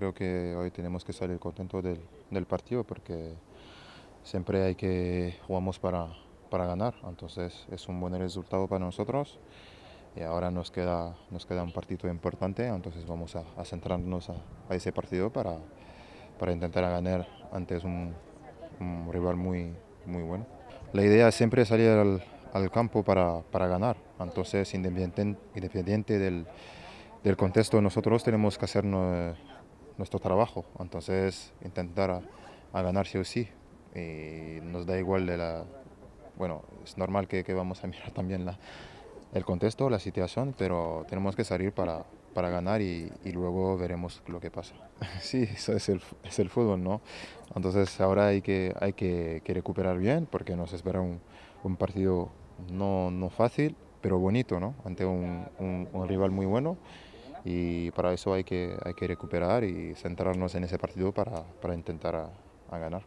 Creo que hoy tenemos que salir contentos del, del partido porque siempre hay que jugamos para, para, ganar, entonces es un buen resultado para nosotros y ahora nos queda, nos queda un partido importante, entonces vamos a, centrarnos a, ese partido para, para intentar ganar ante un, rival muy, muy bueno. La idea es siempre salir al, campo para, para, ganar, entonces independiente, independiente del, del, contexto nosotros tenemos que hacernos nuestro trabajo. Entonces, intentar a, a ganar sí o sí. Y nos da igual de la... Bueno, es normal que, vamos a mirar también el contexto, la situación, pero tenemos que salir para, ganar y, luego veremos lo que pasa. Sí, eso es el, fútbol, ¿no? Entonces ahora hay que, hay que, recuperar bien porque nos espera un, partido no, fácil, pero bonito, ¿no? Ante un rival muy bueno y para eso hay que, hay que recuperar y centrarnos en ese partido para, para intentar a, ganar.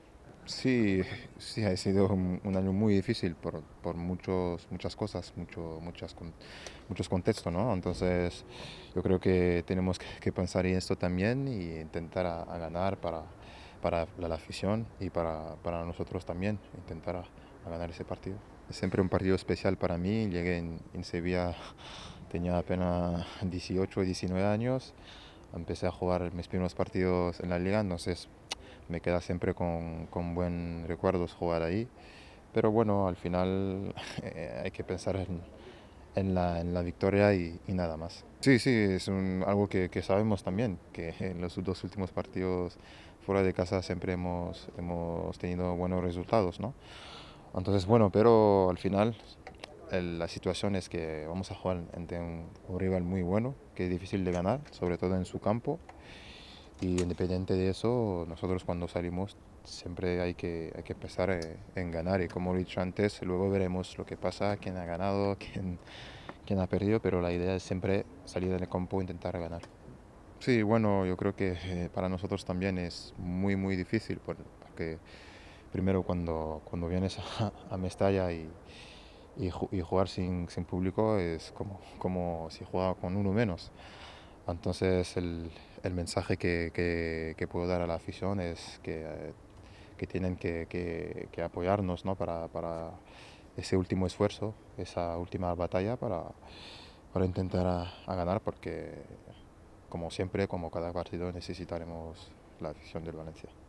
Sí, sí, ha sido un, año muy difícil por, por muchos, muchas cosas, mucho, muchas, muchos contextos, ¿no? Entonces, yo creo que tenemos que, pensar en esto también y intentar a, ganar para, para la, afición y para, para, nosotros también, intentar a, ganar ese partido. Es siempre un partido especial para mí, llegué en, en Sevilla tenía apenas 18 o 19 años, empecé a jugar mis primeros partidos en la liga, entonces me queda siempre con, con buen recuerdos jugar ahí. Pero bueno, al final eh, hay que pensar en, la, victoria y, nada más. Sí, sí, es un, algo que, sabemos también, que en los dos últimos partidos fuera de casa siempre hemos, hemos tenido buenos resultados, ¿no? Entonces, bueno, pero al final la situación es que vamos a jugar ante un, rival muy bueno, que es difícil de ganar, sobre todo en su campo. Y independiente de eso, nosotros cuando salimos siempre hay que, hay que pensar eh, en ganar. Y como he dicho antes, luego veremos lo que pasa, quién ha ganado, quién, quién ha perdido, pero la idea es siempre salir del campo e intentar ganar. Sí, bueno, yo creo que eh, para nosotros también es muy, muy difícil, porque primero cuando, cuando vienes a, a Mestalla y y, jugar sin, público es como, como si jugaba con uno menos. Entonces el, mensaje que, puedo dar a la afición es que, tienen que, apoyarnos para, ese último esfuerzo, esa última batalla para, intentar ganar porque como siempre, como cada partido necesitaremos la afición del Valencia.